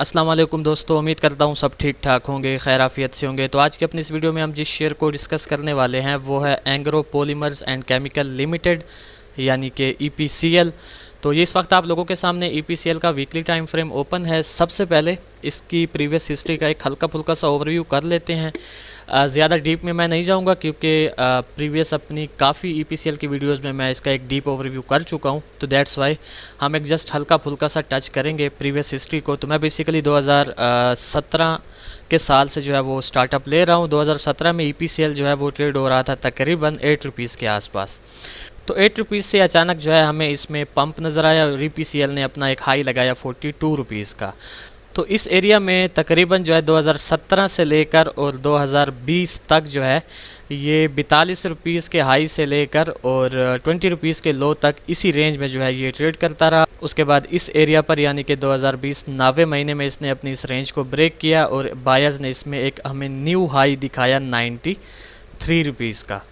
असलम दोस्तों उम्मीद करता हूँ सब ठीक ठाक होंगे खैराफियत से होंगे तो आज के अपनी इस वीडियो में हम जिस शेयर को डिस्कस करने वाले हैं वो है Engro Polymers and Chemical Limited यानी कि ई पी सी एल तो ये इस वक्त आप लोगों के सामने ई e का वीकली टाइम फ्रेम ओपन है सबसे पहले इसकी प्रीवियस हिस्ट्री का एक हल्का फुल्का सा ओवरव्यू कर लेते हैं ज़्यादा डीप में मैं नहीं जाऊंगा क्योंकि प्रीवियस अपनी काफ़ी ई e की वीडियोस में मैं इसका एक डीप ओवरव्यू कर चुका हूं तो दैट्स वाई हम एक जस्ट हल्का फुल्का सा टच करेंगे प्रीवियस हिस्ट्री को तो मैं बेसिकली दो के साल से जो है वो स्टार्टअप ले रहा हूँ दो में ई e जो है वो ट्रेड हो रहा था तकरीबन एट रुपीज़ के आसपास तो एट रुपीज़ से अचानक जो है हमें इसमें पंप नज़र आया और ई e ने अपना एक हाई लगाया फोर्टी टू रुपीज़ का तो इस एरिया में तकरीबन जो है 2017 से लेकर और 2020 तक जो है ये बैतालीस रुपीज़ के हाई से लेकर और ट्वेंटी रुपीज़ के लो तक इसी रेंज में जो है ये ट्रेड करता रहा उसके बाद इस एरिया पर यानी कि 2020 नवे महीने में इसने अपनी इस रेंज को ब्रेक किया और बायर्स ने इसमें एक हमें न्यू हाई दिखाया थ्री रुपीज़ का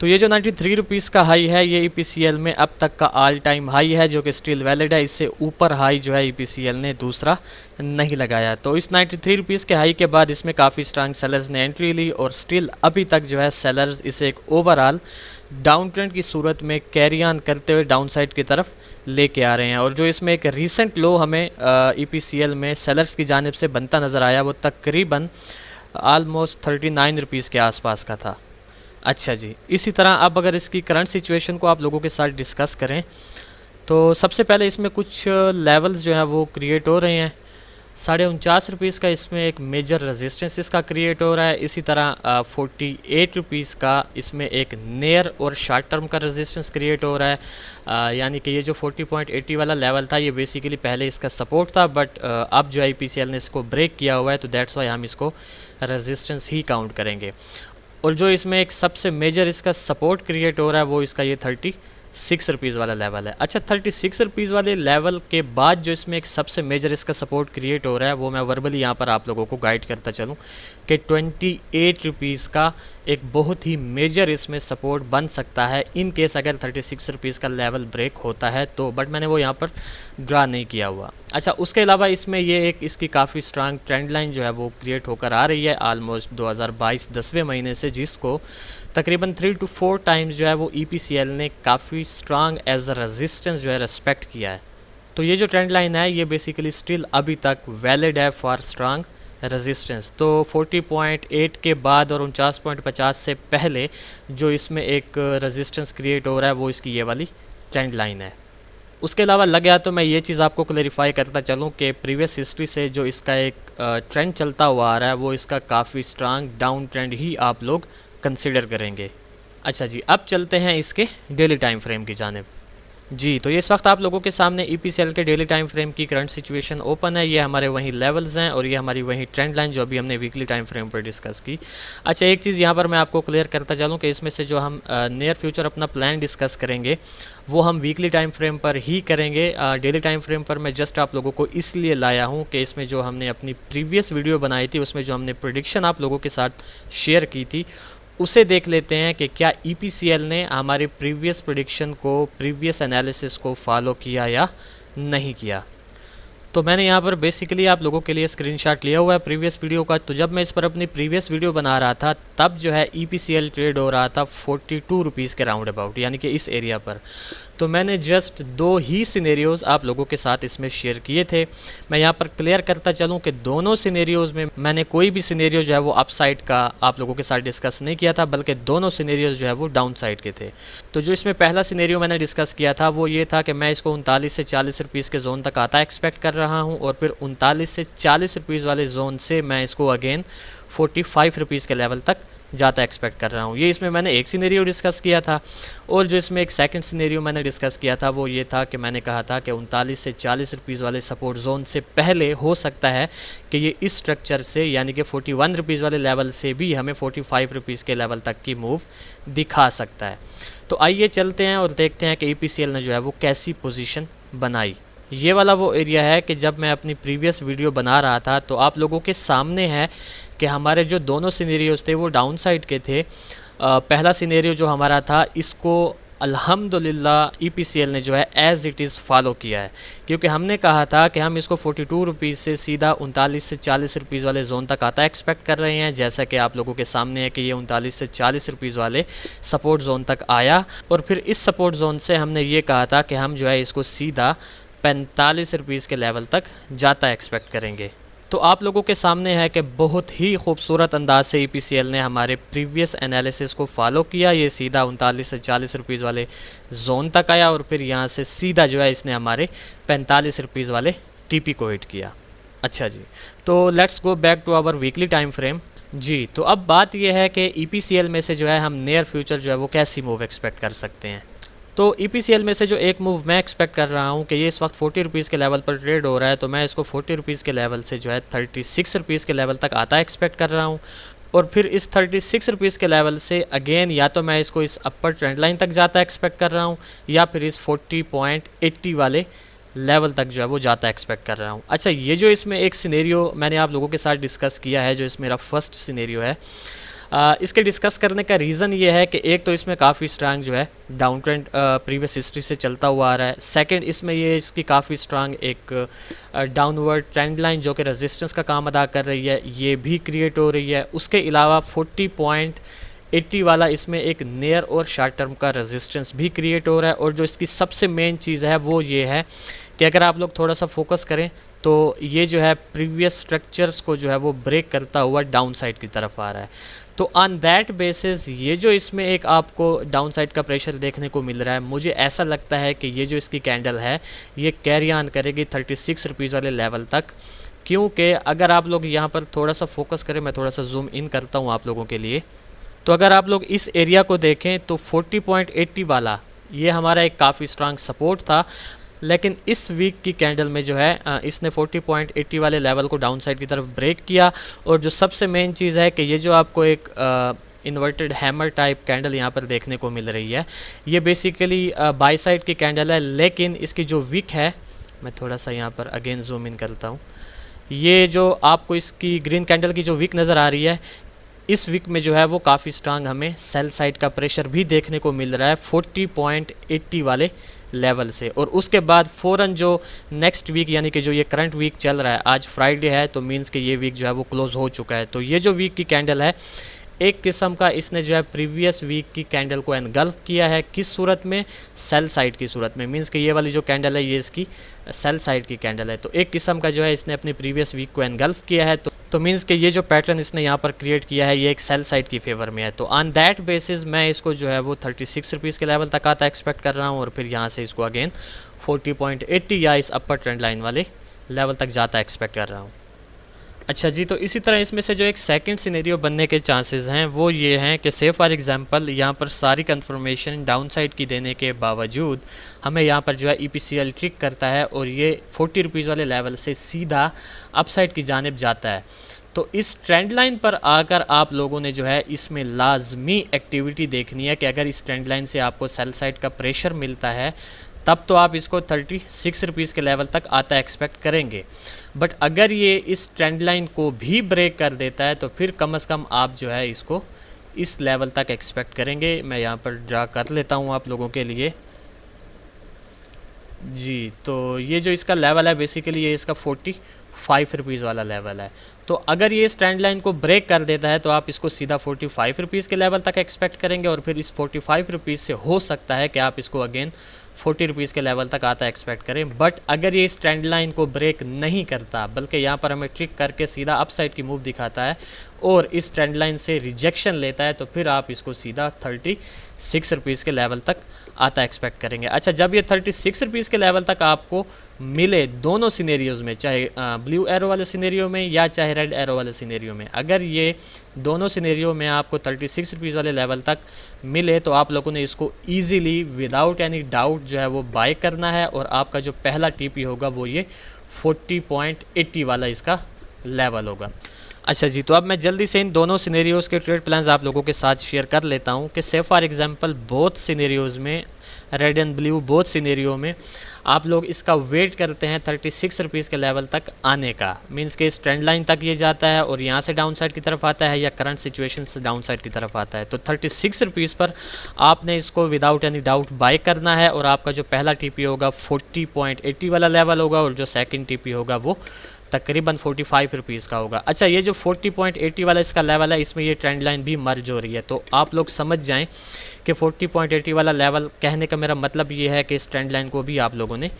तो ये जो नाइन्टी थ्री रुपीज़ का हाई है ये ई e में अब तक का ऑल टाइम हाई है जो कि स्टिल वैलिड है इससे ऊपर हाई जो है ई e ने दूसरा नहीं लगाया तो इस नाइन्टी थ्री रुपीज़ के हाई के बाद इसमें काफ़ी स्ट्रांग सेलर्स ने एंट्री ली और स्टिल अभी तक जो है सेलर्स इसे एक ओवरऑल डाउन ट्रेंड की सूरत में कैरी ऑन करते हुए डाउन साइड की तरफ लेके आ रहे हैं और जो इसमें एक रीसेंट लो हमें ई e में सेलर्स की जानब से बनता नज़र आया वो तकरीबन आलमोस्ट थर्टी नाइन रुपीज़ के आसपास का था अच्छा जी इसी तरह अब अगर इसकी करंट सिचुएशन को आप लोगों के साथ डिस्कस करें तो सबसे पहले इसमें कुछ लेवल्स जो हैं वो क्रिएट हो रहे हैं साढ़े उनचास रुपीज़ का इसमें एक मेजर रेजिस्टेंस इसका क्रिएट हो रहा है इसी तरह फोर्टी एट रुपीज़ का इसमें एक नेयर और शार्ट टर्म का रेजिस्टेंस क्रिएट हो रहा है यानी कि ये जो फोर्टी पॉइंट एटी वाला लेवल था ये बेसिकली पहले इसका सपोर्ट था बट अब जो आई पी सी एल ने इसको ब्रेक किया हुआ है तो दैट्स वाई हम इसको रेजिस्टेंस ही काउंट करेंगे और जो इसमें एक सबसे मेजर इसका सपोर्ट क्रिएट हो रहा है वो इसका ये थर्टी सिक्स रुपीज़ वाला लेवल है अच्छा थर्टी सिक्स रुपीज़ वाले लेवल के बाद जो इसमें एक सबसे मेजर इसका सपोर्ट क्रिएट हो रहा है वो मैं वर्बली यहाँ पर आप लोगों को गाइड करता चलूँ के ट्वेंटी एट रुपीज़ का एक बहुत ही मेजर इसमें सपोर्ट बन सकता है इन केस अगर थर्टी सिक्स रुपीज़ का लेवल ब्रेक होता है तो बट मैंने वो यहाँ पर ड्रा नहीं किया हुआ अच्छा उसके अलावा इसमें ये एक इसकी काफ़ी स्ट्रांग ट्रेंड लाइन जो है वो क्रिएट होकर आ रही है आलमोस्ट 2022 दसवें महीने से जिसको तकरीबन थ्री टू फोर टाइम्स जो है वो ई e ने काफ़ी स्ट्रांग एज अ रजिस्टेंस जो है रेस्पेक्ट किया है तो ये जो ट्रेंड लाइन है ये बेसिकली स्टिल अभी तक वैलिड है फॉर स्ट्रांग रेजिस्टेंस तो 40.8 के बाद और उनचास से पहले जो इसमें एक रेजिस्टेंस uh, क्रिएट हो रहा है वो इसकी ये वाली ट्रेंड लाइन है उसके अलावा लग गया तो मैं ये चीज़ आपको क्लेरिफाई करता चलूँ कि प्रीवियस हिस्ट्री से जो इसका एक ट्रेंड uh, चलता हुआ आ रहा है वो इसका काफ़ी स्ट्रांग डाउन ट्रेंड ही आप लोग कंसिडर करेंगे अच्छा जी अब चलते हैं इसके डेली टाइम फ्रेम की जानब जी तो इस वक्त आप लोगों के सामने ई e के डेली टाइम फ्रेम की करंट सिचुएशन ओपन है ये हमारे वहीं लेवल्स हैं और ये हमारी वहीं ट्रेंड लाइन जो अभी हमने वीकली टाइम फ्रेम पर डिस्कस की अच्छा एक चीज़ यहाँ पर मैं आपको क्लियर करता चलूँ कि इसमें से जो हम नियर फ्यूचर अपना प्लान डिस्कस करेंगे वो हम वीकली टाइम फ्रेम पर ही करेंगे डेली टाइम फ्रेम पर मैं जस्ट आप लोगों को इसलिए लाया हूँ कि इसमें जो हमने अपनी प्रीवियस वीडियो बनाई थी उसमें जो हमने प्रोडिक्शन आप लोगों के साथ शेयर की थी उसे देख लेते हैं कि क्या ई e ने हमारे प्रीवियस प्रोडिक्शन को प्रीवियस एनालिसिस को फॉलो किया या नहीं किया तो मैंने यहाँ पर बेसिकली आप लोगों के लिए स्क्रीनशॉट लिया हुआ है प्रीवियस वीडियो का तो जब मैं इस पर अपनी प्रीवियस वीडियो बना रहा था तब जो है ई e ट्रेड हो रहा था फोर्टी टू रुपीज़ के राउंड अबाउट यानी कि इस एरिया पर तो मैंने जस्ट दो ही सिनेरियोज़ आप लोगों के साथ इसमें शेयर किए थे मैं यहाँ पर क्लियर करता चलूँ कि दोनों सिनेरियोज़ में मैंने कोई भी सिनेरियो जो है वो अपसाइड का आप लोगों के साथ डिस्कस नहीं किया था बल्कि दोनों सिनेरियोज़ जो है वो डाउन साइड के थे तो जो इसमें पहला सिनेरियो मैंने डिस्कस किया था वो ये था कि मैं इसको उनतालीस से चालीस रुपीज़ के जोन तक आता एक्सपेक्ट कर रहा हूँ और फिर उनतालीस से चालीस रुपीज़ वाले जोन से मैं इसको अगेन फोर्टी फाइव रुपीज़ के लेवल तक ज़्यादा एक्सपेक्ट कर रहा हूँ ये इसमें मैंने एक सीनेरियो डिस्कस किया था और जो इसमें एक सेकंड सीनेरियो मैंने डिस्कस किया था वो ये था कि मैंने कहा था कि उनतालीस से चालीस रुपीज़ वाले सपोर्ट जोन से पहले हो सकता है कि ये इस स्ट्रक्चर से यानी कि फोर्टी वन रुपीज़ वाले लेवल से भी हमें फोर्टी फाइव रुपीज़ के लेवल तक की मूव दिखा सकता है तो आइए चलते हैं और देखते हैं कि ई e ने जो है वो कैसी पोजिशन बनाई ये वाला वो एरिया है कि जब मैं अपनी प्रीवियस वीडियो बना रहा था तो आप लोगों के सामने है कि हमारे जो दोनों सीनेरियोज़ थे वो डाउन साइड के थे पहला सीनेरियो जो हमारा था इसको अल्हम्दुलिल्लाह ईपीसीएल e ने जो है एज़ इट इज़ फॉलो किया है क्योंकि हमने कहा था कि हम इसको 42 टू से सीधा उनतालीस से चालीस रुपीज़ वाले जोन तक आता एक्सपेक्ट कर रहे हैं जैसा कि आप लोगों के सामने है कि ये उनतालीस से चालीस रुपीज़ वाले सपोर्ट जोन तक आया और फिर इस सपोर्ट जोन से हमने ये कहा था कि हम जो है इसको सीधा पैंतालीस रुपीज़ के लेवल तक जाता एक्सपेक्ट करेंगे तो आप लोगों के सामने है कि बहुत ही खूबसूरत अंदाज से ई e ने हमारे प्रीवियस एनालिसिस को फॉलो किया ये सीधा उनतालीस से चालीस रुपीज़ वाले जोन तक आया और फिर यहाँ से सीधा जो है इसने हमारे पैंतालीस रुपीज़ वाले टीपी को हिट किया अच्छा जी तो let's go back to our weekly time frame जी तो अब बात यह है कि ई e में से जो है हम नियर फ्यूचर जो है वो कैसी मूव एक्सपेक्ट कर सकते हैं तो ई e में से जो एक मूव मैं एक्सपेक्ट कर रहा हूँ कि ये इस वक्त फोर्टी रुपीज़ के लेवल पर ट्रेड हो रहा है तो मैं इसको फोर्टी रुपीज़ के लेवल से जो है थर्टी सिक्स रुपीज़ के लेवल तक आता एक्सपेक्ट कर रहा हूँ और फिर इस थर्टी सिक्स रुपीज़ के लेवल से अगेन या तो मैं इसको इस अपर ट्रेंड लाइन तक जाता एक्सपेक्ट कर रहा हूँ या फिर इस फोर्टी पॉइंट एट्टी वाले लेवल तक जो है वो जाता एक्सपेक्ट कर रहा हूँ अच्छा ये जो इसमें एक सीनेरियो मैंने आप लोगों के साथ डिस्कस किया है जो इस मेरा फर्स्ट सीनेरियो है इसके डिस्कस करने का रीज़न ये है कि एक तो इसमें काफ़ी स्ट्रांग जो है डाउन ट्रेंड प्रीवियस हिस्ट्री से चलता हुआ आ रहा है सेकंड इसमें ये इसकी काफ़ी स्ट्रांग एक डाउनवर्ड ट्रेंड लाइन जो कि रेजिस्टेंस का काम अदा कर रही है ये भी क्रिएट हो रही है उसके अलावा फोर्टी पॉइंट एट्टी वाला इसमें एक नियर और शार्ट टर्म का रेजिस्टेंस भी क्रिएट हो रहा है और जो इसकी सबसे मेन चीज़ है वो ये है कि अगर आप लोग थोड़ा सा फोकस करें तो ये जो है प्रीवियस स्ट्रक्चर्स को जो है वो ब्रेक करता हुआ डाउन साइड की तरफ आ रहा है तो ऑन दैट बेसिस ये जो इसमें एक आपको डाउन साइड का प्रेशर देखने को मिल रहा है मुझे ऐसा लगता है कि ये जो इसकी कैंडल है ये कैरी ऑन करेगी थर्टी सिक्स रुपीज़ वाले लेवल तक क्योंकि अगर आप लोग यहाँ पर थोड़ा सा फोकस करें मैं थोड़ा सा जूम इन करता हूँ आप लोगों के लिए तो अगर आप लोग इस एरिया को देखें तो 40.80 वाला ये हमारा एक काफ़ी स्ट्रांग सपोर्ट था लेकिन इस वीक की कैंडल में जो है इसने 40.80 वाले लेवल को डाउनसाइड की तरफ ब्रेक किया और जो सबसे मेन चीज़ है कि ये जो आपको एक इन्वर्टेड हैमर टाइप कैंडल यहाँ पर देखने को मिल रही है ये बेसिकली बाई साइड की कैंडल है लेकिन इसकी जो वीक है मैं थोड़ा सा यहाँ पर अगेन जूम इन करता हूँ ये जो आपको इसकी ग्रीन कैंडल की जो वीक नज़र आ रही है इस वीक में जो है वो काफ़ी स्ट्रांग हमें सेल साइड का प्रेशर भी देखने को मिल रहा है 40.80 वाले लेवल से और उसके बाद फ़ौर जो नेक्स्ट वीक यानी कि जो ये करंट वीक चल रहा है आज फ्राइडे है तो मीन्स कि ये वीक जो है वो क्लोज़ हो चुका है तो ये जो वीक की कैंडल है एक किस्म का इसने जो है प्रीवियस वीक की कैंडल को एनगल्फ किया है किस सूरत में सेल साइड की सूरत में मींस कि ये वाली जो कैंडल है ये इसकी सेल साइड की कैंडल है तो एक किस्म का जो है इसने अपनी प्रीवियस वीक को एनगल्फ किया है तो तो मीन्स कि ये जो पैटर्न इसने यहाँ पर क्रिएट किया है ये एक सेल साइड की फेवर में है तो ऑन दैट बेसिस मैं इसको जो है वो थर्टी सिक्स रुपीज़ के लेवल तक आता एक्सपेक्ट कर रहा हूँ और फिर यहाँ से इसको अगेन फोर्टी पॉइंट एट्टी या इस अपर ट्रेंड लाइन वाले लेवल तक जाता एक्सपेक्ट कर रहा हूँ अच्छा जी तो इसी तरह इसमें से जो एक सेकंड सिनेरियो बनने के चांसेस हैं वो ये हैं कि से फॉर एग्जांपल यहाँ पर सारी कंफर्मेशन डाउनसाइड की देने के बावजूद हमें यहाँ पर जो है E P C L click करता है और ये फोर्टी रुपीज़ वाले लेवल से सीधा अपसाइड की जानब जाता है तो इस ट्रेंड लाइन पर आकर आप लोगों ने जो है इसमें लाजमी एक्टिविटी देखनी है कि अगर इस ट्रेंड लाइन से आपको सेल साइड का प्रेशर मिलता है तब तो आप इसको थर्टी सिक्स रुपीज़ के लेवल तक आता एक्सपेक्ट करेंगे बट अगर ये इस ट्रेंड लाइन को भी ब्रेक कर देता है तो फिर कम अज़ कम आप जो है इसको इस लेवल तक एक्सपेक्ट करेंगे मैं यहाँ पर ड्रा कर लेता हूँ आप लोगों के लिए जी तो ये जो इसका लेवल है बेसिकली ये इसका फोर्टी फाइव रुपीज़ वाला लेवल है तो अगर ये इस ट्रेंड लाइन को ब्रेक कर देता है तो आप इसको सीधा फोर्टी फाइव रुपीज़ के लेवल तक एक्सपेक्ट करेंगे और फिर इस फोर्टी फाइव रुपीज़ से हो सकता है कि आप इसको अगेन फोर्टी रुपीज़ के लेवल तक आता एक्सपेक्ट करें बट अगर ये इस ट्रेंड लाइन को ब्रेक नहीं करता बल्कि यहाँ पर हमें ट्रिक करके सीधा अपसाइड की मूव दिखाता है और इस ट्रेंड लाइन से रिजेक्शन लेता है तो फिर आप इसको सीधा थर्टी सिक्स रुपीज़ के लेवल तक आता एक्सपेक्ट करेंगे अच्छा जब ये थर्टी सिक्स रुपीज़ के लेवल तक आपको मिले दोनों सिनेरियोज़ में चाहे ब्लू एरो वाले सिनेरियो में या चाहे रेड एरो वाले सिनेरियो में अगर ये दोनों सिनेरियो में आपको थर्टी सिक्स रुपीज़ वाले लेवल तक मिले तो आप लोगों ने इसको ईजीली विदाउट एनी डाउट जो है वो बाय करना है और आपका जो पहला टी होगा वो ये फोर्टी पॉइंट एट्टी वाला इसका लेवल होगा अच्छा जी तो अब मैं जल्दी से इन दोनों सीनेरियोज़ के ट्रेड प्लान्स आप लोगों के साथ शेयर कर लेता हूँ कि से फॉर एग्ज़ाम्पल बोथ सीनेरियोज़ में red and blue both scenario में आप लोग इसका वेट करते हैं थर्टी सिक्स रुपीज़ के लेवल तक आने का मींस के इस ट्रेंड लाइन तक ये जाता है और यहाँ से डाउन साइड की तरफ आता है या करंट सिचुएशन से डाउन साइड की तरफ आता है तो थर्टी सिक्स रुपीज़ पर आपने इसको विदाउट एनी डाउट बाई करना है और आपका जो पहला टी होगा फोर्टी पॉइंट एट्टी वाला लेवल होगा और जो सेकेंड टी होगा वो तकरीबन फोर्टी फाइव रुपीज़ का होगा अच्छा ये जो फोर्टी पॉइंट एटी वाला इसका लेवल है इसमें ये ट्रेंड लाइन भी मर्ज हो रही है तो आप लोग समझ जाएं कि फोर्टी पॉइंट एटी वाला लेवल कहने का मेरा मतलब ये है कि इस ट्रेंड लाइन को भी आप लोगों ने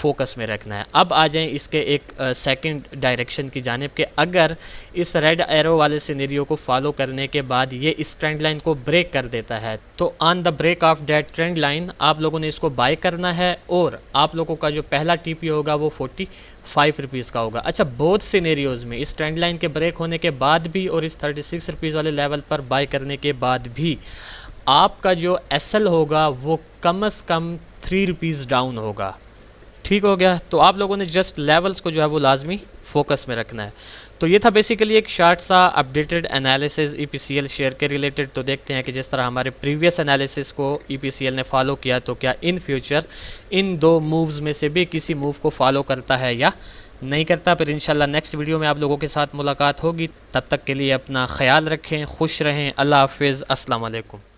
फोकस में रखना है अब आ जाएं इसके एक सेकंड डायरेक्शन की जानब के अगर इस रेड एरो वाले सीनेरियो को फॉलो करने के बाद ये इस ट्रेंड लाइन को ब्रेक कर देता है तो on the break of that trend line आप लोगों ने इसको बाय करना है और आप लोगों का जो पहला टी होगा वो फोर्टी फाइव रुपीज़ का होगा अच्छा बहुत सीनेरियोज़ में इस ट्रेंड लाइन के ब्रेक होने के बाद भी और इस थर्टी सिक्स रुपीज़ वाले लेवल पर बाई करने के बाद भी आपका जो एस होगा वो कम अज़ कम थ्री रुपीज़ डाउन होगा ठीक हो गया तो आप लोगों ने जस्ट लेवल्स को जो है वो लाजमी फोकस में रखना है तो ये था बेसिकली एक शार्ट सा अपडेटेड एनालिसिस ईपीसीएल शेयर के रिलेटेड तो देखते हैं कि जिस तरह हमारे प्रीवियस एनालिसिस को ईपीसीएल e ने फॉलो किया तो क्या इन फ्यूचर इन दो मूव्स में से भी किसी मूव को फॉलो करता है या नहीं करता फिर इंशाल्लाह नेक्स्ट वीडियो में आप लोगों के साथ मुलाकात होगी तब तक के लिए अपना ख्याल रखें खुश रहें अल्लाह हाफिज़ असलकम